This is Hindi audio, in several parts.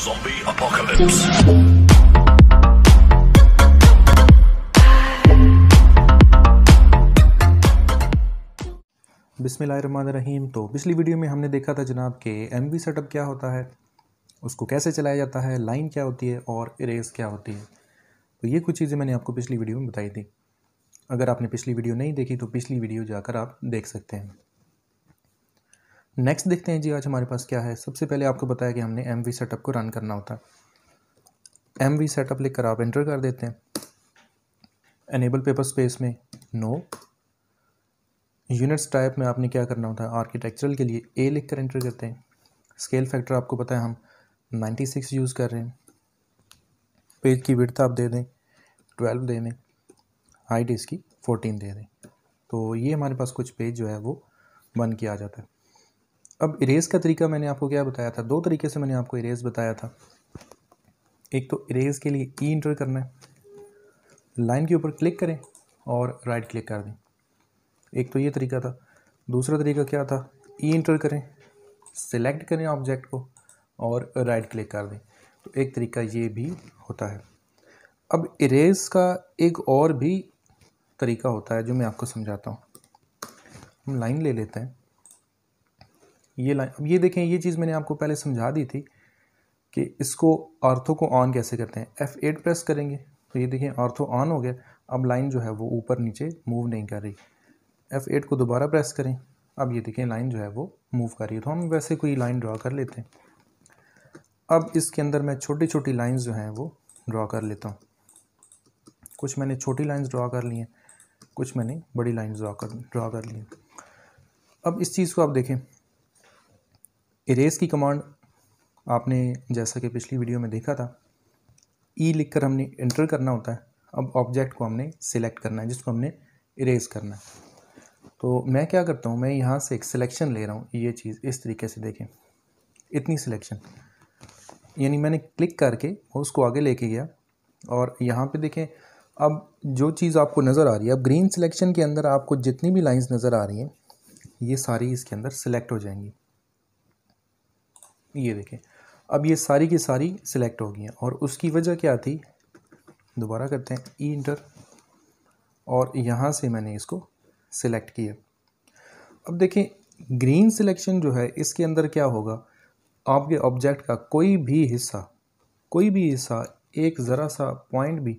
Zombie Apocalypse. तो पिछली वीडियो में हमने देखा था जनाब के एम वी सेटअप क्या होता है उसको कैसे चलाया जाता है लाइन क्या होती है और इरेज क्या होती है तो ये कुछ चीज़ें मैंने आपको पिछली वीडियो में बताई थी अगर आपने पिछली वीडियो नहीं देखी तो पिछली वीडियो जाकर आप देख सकते हैं नेक्स्ट देखते हैं जी आज हमारे पास क्या है सबसे पहले आपको बताया कि हमने एम वी सेटअप को रन करना होता है एम वी सेटअप लिख कर आप एंटर कर देते हैं एनेबल पेपर स्पेस में नो यूनिट्स टाइप में आपने क्या करना होता है आर्किटेक्चरल के लिए ए लिख कर एंटर करते हैं स्केल फैक्टर आपको पता है हम 96 यूज़ कर रहे हैं पेज की विड्थ आप दे दें 12 दे दें हाइट इसकी 14 दे दें तो ये हमारे पास कुछ पेज जो है वो बन के आ जाता है अब इरेज़ का तरीका मैंने आपको क्या बताया था दो तरीके से मैंने आपको इरेज़ बताया था एक तो इरेज़ के लिए ई इंटर करना है लाइन के ऊपर क्लिक करें और राइट क्लिक कर दें एक तो ये तरीका था दूसरा तरीका क्या था ई e इंटर करें सिलेक्ट करें ऑब्जेक्ट को और राइट क्लिक कर दें तो एक तरीका ये भी होता है अब इरेज़ का एक और भी तरीका होता है जो मैं आपको समझाता हूँ हम लाइन ले लेते हैं ये लाइन अब ये देखें ये चीज़ मैंने आपको पहले समझा दी थी कि इसको आर्थों को ऑन कैसे करते हैं एफ़ एट प्रेस करेंगे तो ये देखें आर्थों ऑन हो गया अब लाइन जो है वो ऊपर नीचे मूव नहीं कर रही एफ़ एट को दोबारा प्रेस करें अब ये देखें लाइन जो है वो मूव कर रही है तो हम वैसे कोई लाइन ड्रा कर लेते हैं अब इसके अंदर मैं छोटी छोटी लाइन्स जो हैं वो ड्रा कर लेता हूँ कुछ मैंने छोटी लाइन्स ड्रा कर ली हैं कुछ मैंने बड़ी लाइन्स ड्रा कर ड्रा कर ली अब इस चीज़ को आप देखें इरेज़ की कमांड आपने जैसा कि पिछली वीडियो में देखा था ई e लिख कर हमने इंटर करना होता है अब ऑब्जेक्ट को हमने सिलेक्ट करना है जिसको हमने इरेज़ करना है तो मैं क्या करता हूँ मैं यहाँ से एक सिलेक्शन ले रहा हूँ ये चीज़ इस तरीके से देखें इतनी सिलेक्शन यानी मैंने क्लिक करके उसको आगे लेके गया और यहाँ पे देखें अब जो चीज़ आपको नज़र आ रही है अब ग्रीन सिलेक्शन के अंदर आपको जितनी भी लाइंस नज़र आ रही हैं ये सारी इसके अंदर सेलेक्ट हो जाएंगी ये देखें अब ये सारी की सारी सिलेक्ट हो गई हैं और उसकी वजह क्या थी दोबारा करते हैं ई e इंटर और यहाँ से मैंने इसको सिलेक्ट किया अब देखें ग्रीन सिलेक्शन जो है इसके अंदर क्या होगा आपके ऑब्जेक्ट का कोई भी हिस्सा कोई भी हिस्सा एक ज़रा सा पॉइंट भी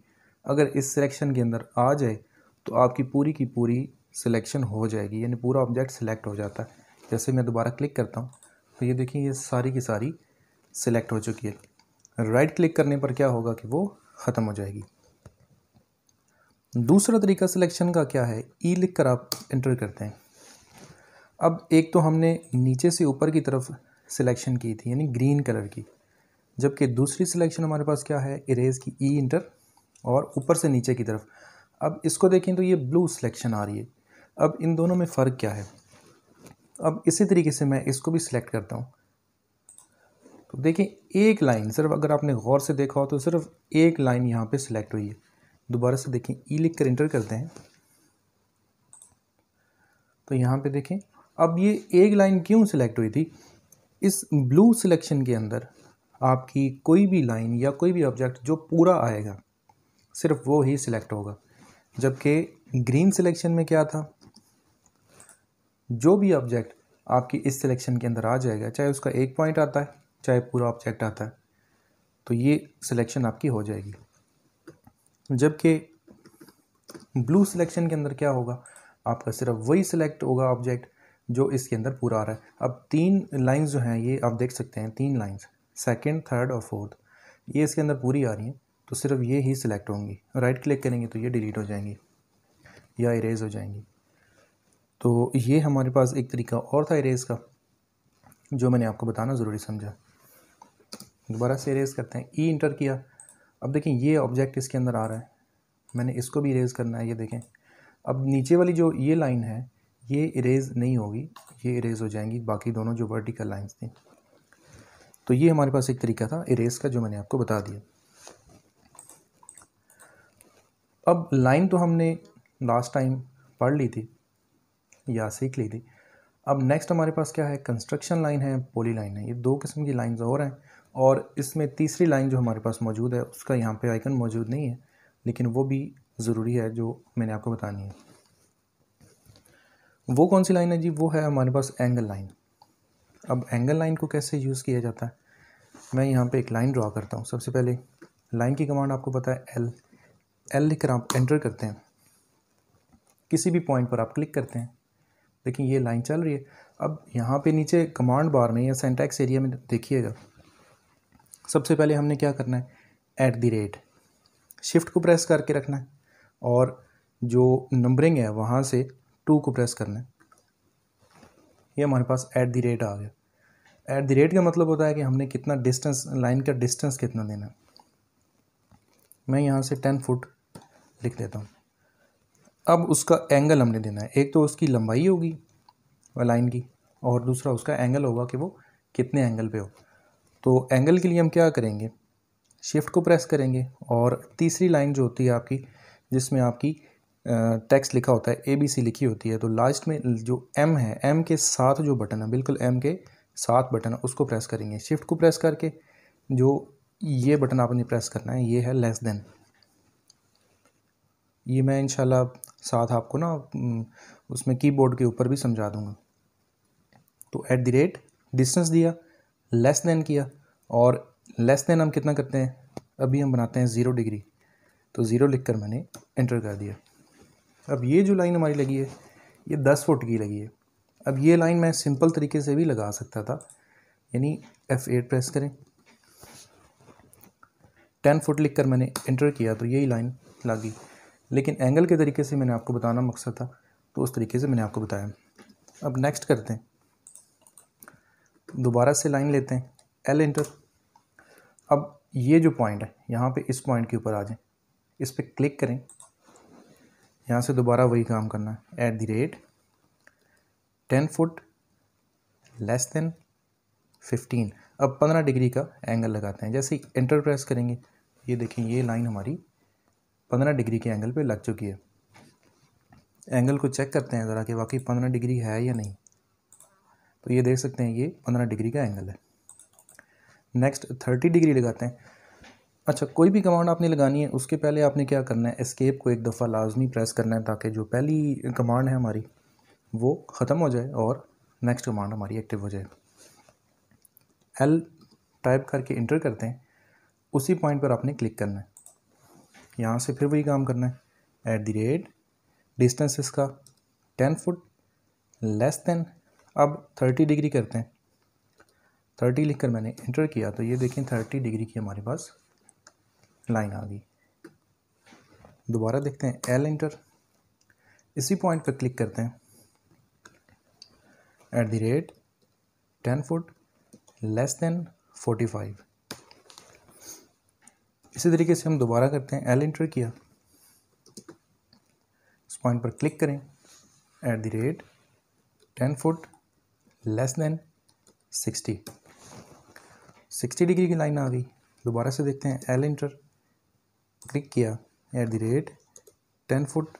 अगर इस सिलेक्शन के अंदर आ जाए तो आपकी पूरी की पूरी सिलेक्शन हो जाएगी यानी पूरा ऑब्जेक्ट सिलेक्ट हो जाता है जैसे मैं दोबारा क्लिक करता हूँ तो ये देखिए ये सारी की सारी सिलेक्ट हो चुकी है राइट right क्लिक करने पर क्या होगा कि वो ख़त्म हो जाएगी दूसरा तरीका सिलेक्शन का क्या है ई e लिख कर आप इंटर करते हैं अब एक तो हमने नीचे से ऊपर की तरफ सिलेक्शन की थी यानी ग्रीन कलर की जबकि दूसरी सिलेक्शन हमारे पास क्या है इरेज की ई e इंटर और ऊपर से नीचे की तरफ अब इसको देखें तो ये ब्लू सिलेक्शन आ रही है अब इन दोनों में फ़र्क क्या है अब इसी तरीके से मैं इसको भी सिलेक्ट करता हूँ तो देखिए एक लाइन सिर्फ अगर आपने गौर से देखा हो तो सिर्फ एक लाइन यहाँ पे सिलेक्ट हुई है दोबारा से देखें ई e लिख कर इंटर करते हैं तो यहाँ पे देखें अब ये एक लाइन क्यों सिलेक्ट हुई थी इस ब्लू सिलेक्शन के अंदर आपकी कोई भी लाइन या कोई भी ऑब्जेक्ट जो पूरा आएगा सिर्फ वो ही सिलेक्ट होगा जबकि ग्रीन सिलेक्शन में क्या था जो भी ऑब्जेक्ट आपकी इस सिलेक्शन के अंदर आ जाएगा चाहे उसका एक पॉइंट आता है चाहे पूरा ऑब्जेक्ट आता है तो ये सिलेक्शन आपकी हो जाएगी जबकि ब्लू सिलेक्शन के अंदर क्या होगा आपका सिर्फ वही सिलेक्ट होगा ऑब्जेक्ट जो इसके अंदर पूरा आ रहा है अब तीन लाइंस जो हैं ये आप देख सकते हैं तीन लाइंस सेकंड थर्ड और फोर्थ ये इसके अंदर पूरी आ रही हैं तो सिर्फ ये ही सिलेक्ट होंगी राइट क्लिक करेंगे तो ये डिलीट हो जाएंगी या इरेज हो जाएंगी तो ये हमारे पास एक तरीका और था इरेज़ का जो मैंने आपको बताना ज़रूरी समझा दोबारा से इरेज़ करते हैं ई e इंटर किया अब देखें ये ऑब्जेक्ट इसके अंदर आ रहा है मैंने इसको भी इरेज़ करना है ये देखें अब नीचे वाली जो ये लाइन है ये इरेज़ नहीं होगी ये इरेज़ हो जाएंगी बाकी दोनों जो वर्टिकल लाइंस थी तो ये हमारे पास एक तरीका था इरेज़ का जो मैंने आपको बता दिया अब लाइन तो हमने लास्ट टाइम पढ़ ली थी या सीख ली थी अब नेक्स्ट हमारे पास क्या है कंस्ट्रक्शन लाइन है पोली लाइन है ये दो किस्म की लाइन्स और हैं और इसमें तीसरी लाइन जो हमारे पास मौजूद है उसका यहाँ पे आइकन मौजूद नहीं है लेकिन वो भी ज़रूरी है जो मैंने आपको बतानी है वो कौन सी लाइन है जी वो है हमारे पास एंगल लाइन अब एंगल लाइन को कैसे यूज़ किया जाता है मैं यहाँ पे एक लाइन ड्रा करता हूँ सबसे पहले लाइन की कमांड आपको पता है एल एल लिखकर आप एंटर करते हैं किसी भी पॉइंट पर आप क्लिक करते हैं लेकिन ये लाइन चल रही है अब यहाँ पे नीचे कमांड बार में या सेंटेक्स एरिया में देखिएगा सबसे पहले हमने क्या करना है ऐट दी रेट शिफ्ट को प्रेस करके रखना है और जो नंबरिंग है वहाँ से टू को प्रेस करना है ये हमारे पास ऐट दी रेट आ गया ऐट दी रेट का मतलब होता है कि हमने कितना डिस्टेंस लाइन का डिस्टेंस कितना देना है मैं यहाँ से टेन फुट लिख देता हूँ अब उसका एंगल हमने देना है एक तो उसकी लंबाई होगी लाइन की और दूसरा उसका एंगल होगा कि वो कितने एंगल पे हो तो एंगल के लिए हम क्या करेंगे शिफ्ट को प्रेस करेंगे और तीसरी लाइन जो होती है आपकी जिसमें आपकी टेक्स्ट लिखा होता है ए बी सी लिखी होती है तो लास्ट में जो एम है एम के साथ जो बटन है बिल्कुल एम के साथ बटन है उसको प्रेस करेंगे शिफ्ट को प्रेस करके जो ये बटन आपने प्रेस करना है ये है लेस देन ये मैं इंशाल्लाह साथ आपको ना उसमें कीबोर्ड के ऊपर भी समझा दूंगा तो एट द रेट डिस्टेंस दिया लेस देन किया और लेस देन हम कितना करते हैं अभी हम बनाते हैं ज़ीरो डिग्री तो ज़ीरो लिख कर मैंने एंटर कर दिया अब ये जो लाइन हमारी लगी है ये दस फुट की लगी है अब ये लाइन मैं सिंपल तरीके से भी लगा सकता था यानी एफ़ एट प्रेस करें टेन फुट लिख कर मैंने एंटर किया तो यही लाइन लगी लेकिन एंगल के तरीके से मैंने आपको बताना मकसद था तो उस तरीके से मैंने आपको बताया अब नेक्स्ट करते हैं दोबारा से लाइन लेते हैं एल इंटर अब ये जो पॉइंट है यहाँ पे इस पॉइंट के ऊपर आ जाएं इस पर क्लिक करें यहाँ से दोबारा वही काम करना है at the rate ten foot less than fifteen अब पंद्रह डिग्री का एंगल लगाते हैं जैसे इंटर प्रेस करेंगे ये देखें ये लाइन हमारी पंद्रह डिग्री के एंगल पे लग चुकी है एंगल को चेक करते हैं ज़रा कि वाकई पंद्रह डिग्री है या नहीं तो ये देख सकते हैं ये पंद्रह डिग्री का एंगल है नेक्स्ट थर्टी डिग्री लगाते हैं अच्छा कोई भी कमांड आपने लगानी है उसके पहले आपने क्या करना है एस्केप को एक दफ़ा लाजमी प्रेस करना है ताकि जो पहली कमांड है हमारी वो ख़त्म हो जाए और नेक्स्ट कमांड हमारी एक्टिव हो जाए एल टाइप करके इंटर करते हैं उसी पॉइंट पर आपने क्लिक करना है यहाँ से फिर वही काम करना है एट दी रेट डिस्टेंस इसका टेन फुट लेस देन अब थर्टी डिग्री करते हैं थर्टी लिख कर मैंने इंटर किया तो ये देखें थर्टी डिग्री की हमारे पास लाइन आ गई दोबारा देखते हैं एल इंटर इसी पॉइंट पर क्लिक करते हैं at the rate ten foot less than forty five इसी तरीके से हम दोबारा करते हैं एल इंटर किया इस पॉइंट पर क्लिक करें at the rate ten foot less than sixty sixty degree की लाइन आ गई दोबारा से देखते हैं एल इंटर क्लिक किया at the rate ten foot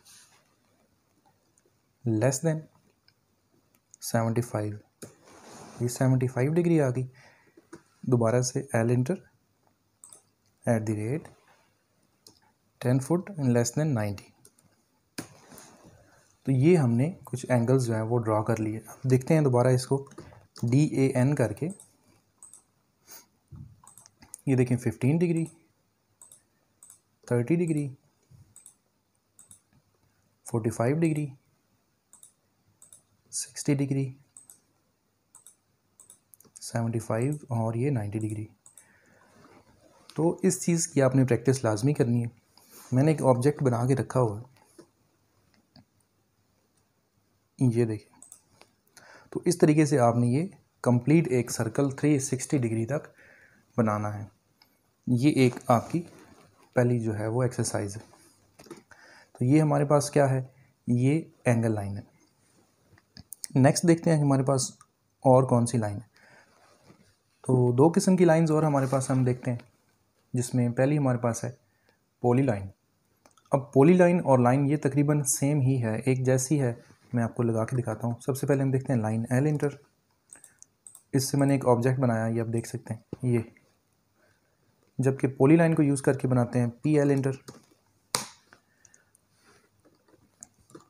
less than seventy five ये सेवेंटी फाइव डिग्री आ गई दोबारा से L enter at the rate 10 foot in less than 90 तो ये हमने कुछ एंगल्स जो हैं वो ड्रा कर लिए अब देखते हैं दोबारा इसको डी ए एन करके ये देखें 15 डिग्री 30 डिग्री 45 डिग्री 60 डिग्री 75 और ये 90 डिग्री तो इस चीज़ की आपने प्रैक्टिस लाजमी करनी है मैंने एक ऑब्जेक्ट बना के रखा हुआ है ये देखिए तो इस तरीके से आपने ये कंप्लीट एक सर्कल 360 डिग्री तक बनाना है ये एक आपकी पहली जो है वो एक्सरसाइज है तो ये हमारे पास क्या है ये एंगल लाइन है नेक्स्ट देखते हैं हमारे पास और कौन सी लाइन है तो दो किस्म की लाइंस और हमारे पास हम देखते हैं जिसमें पहली हमारे पास है पोली लाइन अब पोली लाइन और लाइन ये तकरीबन सेम ही है एक जैसी है मैं आपको लगा के दिखाता हूँ सबसे पहले हम देखते हैं लाइन एल इंटर इससे मैंने एक ऑब्जेक्ट बनाया ये आप देख सकते हैं ये जबकि पोली लाइन को यूज़ करके बनाते हैं P L enter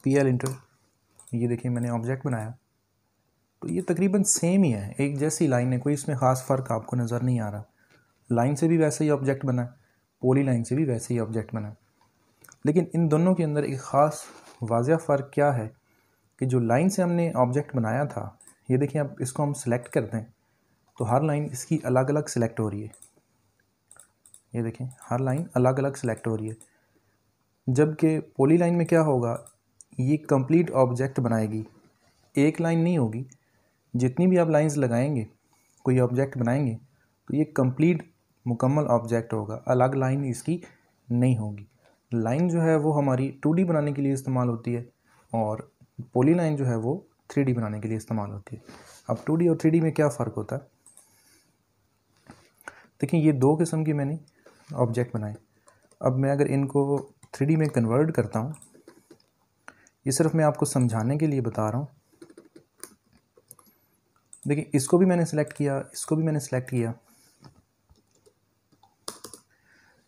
P L enter ये देखिए मैंने ऑब्जेक्ट बनाया तो ये तकरीबन सेम ही है एक जैसी लाइन है कोई इसमें ख़ास फ़र्क आपको नज़र नहीं आ रहा लाइन से भी वैसे ही ऑब्जेक्ट बना पोली लाइन से भी वैसे ही ऑब्जेक्ट बना लेकिन इन दोनों के अंदर एक ख़ास वाजिया फ़र्क क्या है कि जो लाइन से हमने ऑब्जेक्ट बनाया था ये देखिए अब इसको हम सेलेक्ट कर दें तो हर लाइन इसकी अलग अलग सेलेक्ट हो रही है ये देखें हर लाइन अलग अलग सेलेक्ट हो रही है जबकि पोली लाइन में क्या होगा ये कंप्लीट ऑब्जेक्ट बनाएगी एक लाइन नहीं होगी जितनी भी आप लाइंस लगाएंगे कोई ऑब्जेक्ट बनाएंगे तो ये कंप्लीट मुकम्मल ऑब्जेक्ट होगा अलग लाइन इसकी नहीं होगी लाइन जो है वो हमारी टू बनाने के लिए इस्तेमाल होती है और पोली लाइन जो है वो थ्री बनाने के लिए इस्तेमाल होती है अब टू और थ्री में क्या फ़र्क होता है देखिए ये दो किस्म के मैंने ऑब्जेक्ट बनाए अब मैं अगर इनको थ्री में कन्वर्ट करता हूँ ये सिर्फ मैं आपको समझाने के लिए बता रहा हूँ देखिए इसको भी मैंने सेलेक्ट किया इसको भी मैंने सेलेक्ट किया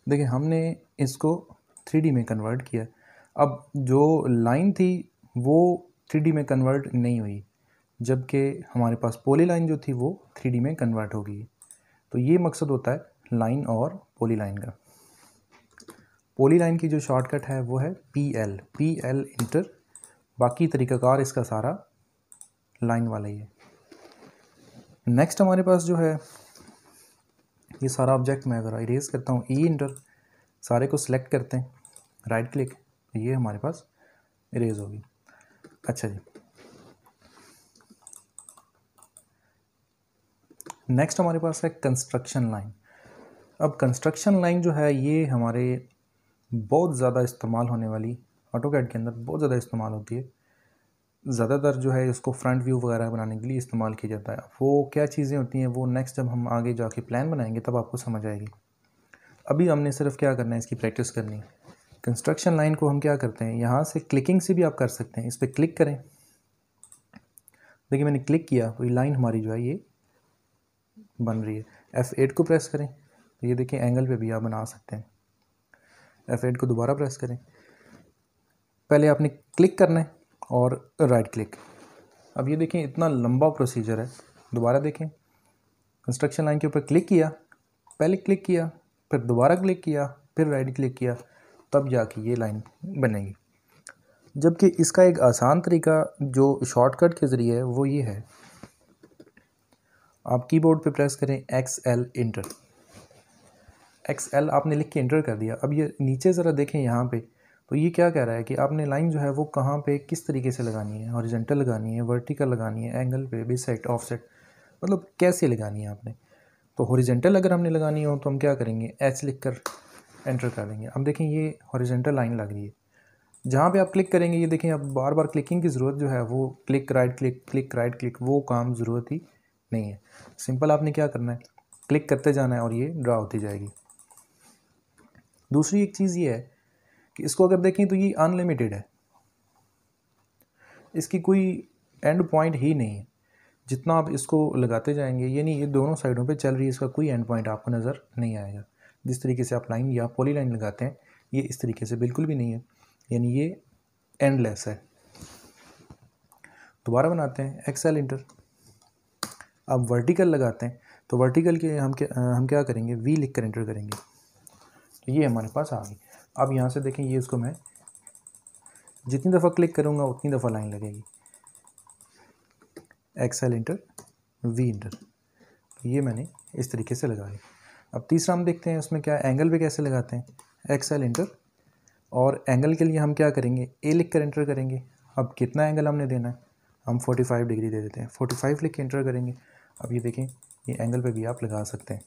देखिए हमने इसको थ्री में कन्वर्ट किया अब जो लाइन थी वो थ्री में कन्वर्ट नहीं हुई जबकि हमारे पास पोली लाइन जो थी वो थ्री में कन्वर्ट हो गई तो ये मकसद होता है लाइन और पोली लाइन का पोली लाइन की जो शॉर्टकट है वो है P L P L enter बाकी तरीक़ाकार इसका सारा लाइन वाला ही है नेक्स्ट हमारे पास जो है ये सारा ऑब्जेक्ट मैं ज़रा इरेज करता हूँ ई e इंटर सारे को सिलेक्ट करते हैं राइट क्लिक ये हमारे पास इरेज होगी अच्छा जी नेक्स्ट हमारे पास है कंस्ट्रक्शन लाइन अब कंस्ट्रक्शन लाइन जो है ये हमारे बहुत ज़्यादा इस्तेमाल होने वाली ऑटो कैड के अंदर बहुत ज़्यादा इस्तेमाल होती है ज़्यादातर जो है इसको फ्रंट व्यू वगैरह बनाने के लिए इस्तेमाल किया जाता है वो क्या चीज़ें होती हैं वो नेक्स्ट जब हम आगे जाके प्लान बनाएंगे तब आपको समझ आएगी अभी हमने सिर्फ क्या करना है इसकी प्रैक्टिस करनी है कंस्ट्रक्शन लाइन को हम क्या करते हैं यहाँ से क्लिकिंग से भी आप कर सकते हैं इस पर क्लिक करें देखिए मैंने क्लिक किया तो ये लाइन हमारी जो है ये बन रही है एफ़ एट को प्रेस करें तो ये देखिए एंगल पे भी आप बना सकते हैं एफ़ एट को दोबारा प्रेस करें पहले आपने क्लिक करना है और राइट क्लिक अब ये देखें इतना लंबा प्रोसीजर है दोबारा देखें कंस्ट्रक्शन लाइन के ऊपर क्लिक किया पहले क्लिक किया फिर दोबारा क्लिक किया फिर राइट क्लिक किया तब जाके ये लाइन बनेगी जबकि इसका एक आसान तरीका जो शॉर्टकट के ज़रिए है वो ये है आप कीबोर्ड पे प्रेस करें X L enter X L आपने लिख के इंटर कर दिया अब ये नीचे ज़रा देखें यहाँ पे तो ये क्या कह रहा है कि आपने लाइन जो है वो कहाँ पे किस तरीके से लगानी है हॉरिजेंटल लगानी है वर्टिकल लगानी है एंगल पे बे सेट ऑफ सेट मतलब कैसे लगानी है आपने तो हॉरिजेंटल अगर हमने लगानी हो तो हम क्या करेंगे एच लिख कर एंटर कर देंगे अब देखें ये हॉरिजेंटल लाइन लग रही है जहाँ पे आप क्लिक करेंगे ये देखें आप बार बार क्लिकिंग की ज़रूरत जो है वो click right click click right click वो काम ज़रूरत ही नहीं है सिंपल आपने क्या करना है क्लिक करते जाना है और ये ड्रा होती जाएगी दूसरी एक चीज़ ये है कि इसको अगर देखें तो ये अनलिमिटेड है इसकी कोई एंड पॉइंट ही नहीं है जितना आप इसको लगाते जाएंगे यानी ये दोनों साइडों पे चल रही है इसका कोई एंड पॉइंट आपको नज़र नहीं आएगा जिस तरीके से आप लाइन या पॉली लाइन लगाते हैं ये इस तरीके से बिल्कुल भी नहीं है यानी ये एंडलेस है दोबारा बनाते हैं एक्सेल इंटर अब वर्टिकल लगाते हैं तो वर्टिकल के हम क्या हम क्या करेंगे वी लिख कर एंटर करेंगे तो ये हमारे पास आ गई अब यहाँ से देखें ये इसको मैं जितनी दफ़ा क्लिक करूँगा उतनी दफ़ा लाइन लगेगी एक्सेल इंटर वी इंटर ये मैंने इस तरीके से लगा अब तीसरा हम देखते हैं उसमें क्या एंगल भी कैसे लगाते हैं एक्सेल इंटर और एंगल के लिए हम क्या करेंगे ए लिख कर इंटर करेंगे अब कितना एंगल हमने देना है हम 45 डिग्री दे देते हैं 45 लिख के इंटर करेंगे अब ये देखें ये एंगल पे भी आप लगा सकते हैं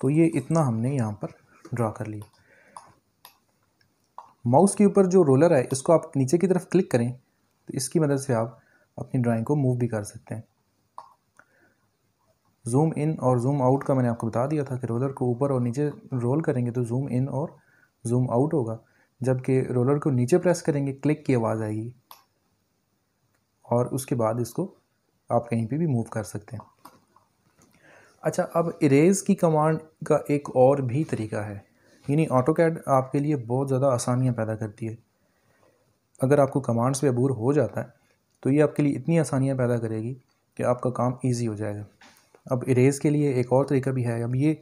तो ये इतना हमने यहाँ पर ड्रा कर लिया माउस के ऊपर जो रोलर है इसको आप नीचे की तरफ क्लिक करें तो इसकी मदद से आप अपनी ड्राइंग को मूव भी कर सकते हैं जूम इन और जूम आउट का मैंने आपको बता दिया था कि रोलर को ऊपर और नीचे रोल करेंगे तो जूम इन और जूम आउट होगा जबकि रोलर को नीचे प्रेस करेंगे क्लिक की आवाज़ आएगी और उसके बाद इसको आप कहीं पे भी मूव कर सकते हैं अच्छा अब इरेज़ की कमांड का एक और भी तरीका है यानी ऑटो कैड आपके लिए बहुत ज़्यादा आसानियाँ पैदा करती है अगर आपको कमांड्स पर अबूर हो जाता है तो ये आपके लिए इतनी आसानियाँ पैदा करेगी कि आपका काम ईजी हो जाएगा अब इरेज़ के लिए एक और तरीका भी है अब ये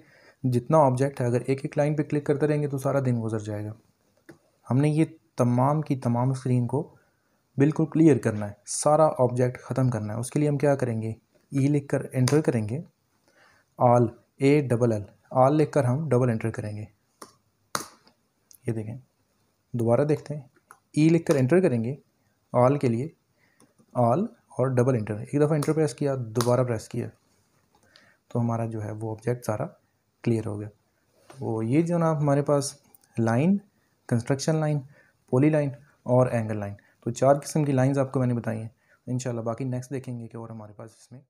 जितना ऑब्जेक्ट है अगर एक एक लाइन पे क्लिक करते रहेंगे तो सारा दिन गुजर जाएगा हमने ये तमाम की तमाम स्क्रीन को बिल्कुल क्लियर करना है सारा ऑब्जेक्ट ख़त्म करना है उसके लिए हम क्या करेंगे ई e लिख कर एंटर करेंगे all A double L all लिखकर हम डबल एंटर करेंगे ये देखें दोबारा देखते हैं ई e लिखकर एंटर करेंगे ऑल के लिए ऑल और डबल एंटर एक दफ़ा इंटर प्रेस किया दोबारा प्रेस किया तो हमारा जो है वो ऑब्जेक्ट सारा क्लियर हो गया तो ये जो ना हमारे पास line construction line polyline और एंगल लाइन तो चार किस्म की लाइंस आपको मैंने बताई हैं इंशाल्लाह बाकी नेक्स्ट देखेंगे कि और हमारे पास इसमें